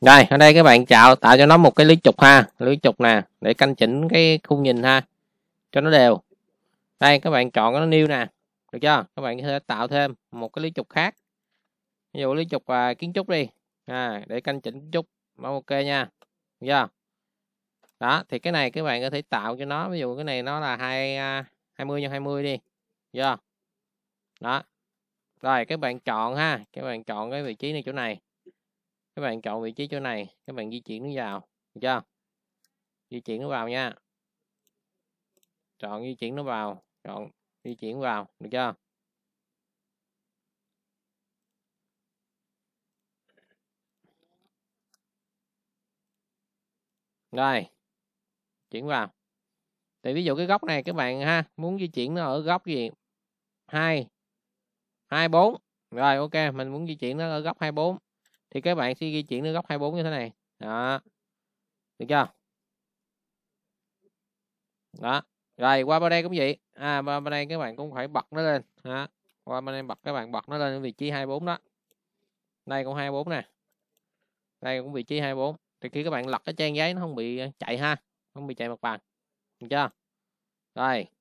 Rồi, ở đây các bạn tạo tạo cho nó một cái lưới trục ha, lưới trục nè để canh chỉnh cái khung nhìn ha cho nó đều. Đây các bạn chọn nó new nè, được chưa? Các bạn sẽ tạo thêm một cái lưới trục khác. Ví dụ lưới trục à, kiến trúc đi. À, để canh chỉnh kiến trúc. Bấm ok nha. Được chưa? Đó, thì cái này các bạn có thể tạo cho nó, ví dụ cái này nó là hai à, hai mươi nhân hai mươi đi. Được Đó. Rồi các bạn chọn ha, các bạn chọn cái vị trí này chỗ này các bạn chọn vị trí chỗ này các bạn di chuyển nó vào được chưa di chuyển nó vào nha chọn di chuyển nó vào chọn di chuyển vào được chưa rồi chuyển vào thì ví dụ cái góc này các bạn ha muốn di chuyển nó ở góc gì hai hai bốn rồi ok mình muốn di chuyển nó ở góc hai bốn thì các bạn sẽ di chuyển đến góc 24 như thế này đó được chưa đó rồi qua bên đây cũng vậy à bên đây các bạn cũng phải bật nó lên ha. qua bên đây bật các bạn bật nó lên vị trí 24 đó đây cũng 24 nè đây cũng vị trí 24 thì khi các bạn lật cái trang giấy nó không bị ờ, chạy ha không bị chạy mặt bàn được chưa rồi